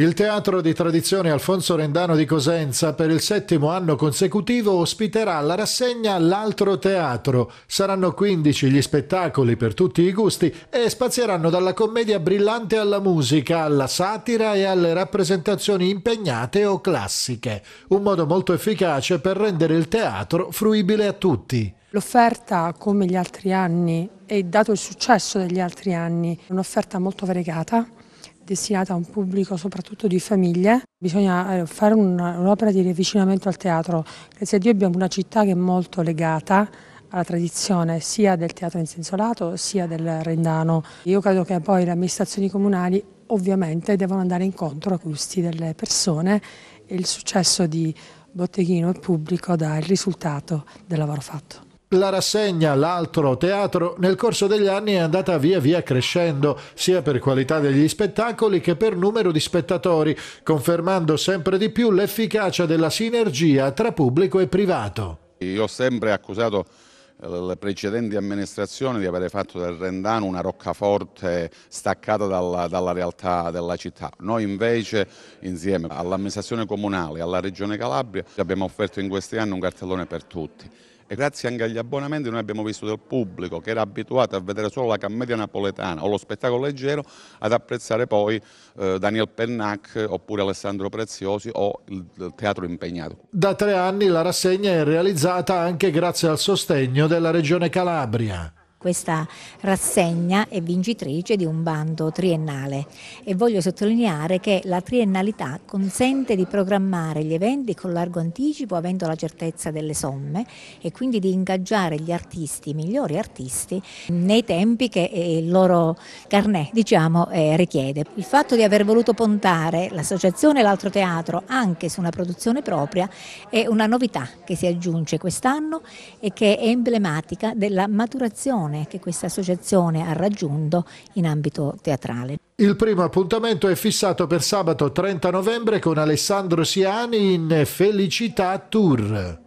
Il teatro di tradizione Alfonso Rendano di Cosenza per il settimo anno consecutivo ospiterà la rassegna L'altro teatro. Saranno 15 gli spettacoli per tutti i gusti e spazieranno dalla commedia brillante alla musica, alla satira e alle rappresentazioni impegnate o classiche. Un modo molto efficace per rendere il teatro fruibile a tutti. L'offerta, come gli altri anni e dato il successo degli altri anni, è un'offerta molto variegata destinata a un pubblico soprattutto di famiglie. Bisogna eh, fare un'opera di riavvicinamento al teatro. Grazie a Dio abbiamo una città che è molto legata alla tradizione sia del teatro in senso lato sia del rendano. Io credo che poi le amministrazioni comunali ovviamente devono andare incontro ai gusti delle persone e il successo di Botteghino e pubblico dà il risultato del lavoro fatto. La rassegna L'altro teatro nel corso degli anni è andata via via crescendo, sia per qualità degli spettacoli che per numero di spettatori, confermando sempre di più l'efficacia della sinergia tra pubblico e privato. Io ho sempre accusato eh, le precedenti amministrazioni di aver fatto del Rendano una roccaforte staccata dalla, dalla realtà della città. Noi invece insieme all'amministrazione comunale e alla regione Calabria abbiamo offerto in questi anni un cartellone per tutti e grazie anche agli abbonamenti noi abbiamo visto del pubblico che era abituato a vedere solo la commedia napoletana o lo spettacolo leggero ad apprezzare poi eh, Daniel Pennac oppure Alessandro Preziosi o il, il teatro impegnato. Da tre anni la rassegna è realizzata anche grazie al sostegno della Regione Calabria questa rassegna è vincitrice di un bando triennale e voglio sottolineare che la triennalità consente di programmare gli eventi con largo anticipo avendo la certezza delle somme e quindi di ingaggiare gli artisti, i migliori artisti, nei tempi che eh, il loro carnet diciamo, eh, richiede. Il fatto di aver voluto puntare l'associazione e l'altro teatro anche su una produzione propria è una novità che si aggiunge quest'anno e che è emblematica della maturazione vocazione che questa associazione ha raggiunto in ambito teatrale. Il primo appuntamento è fissato per sabato 30 novembre con Alessandro Siani in Felicità Tour.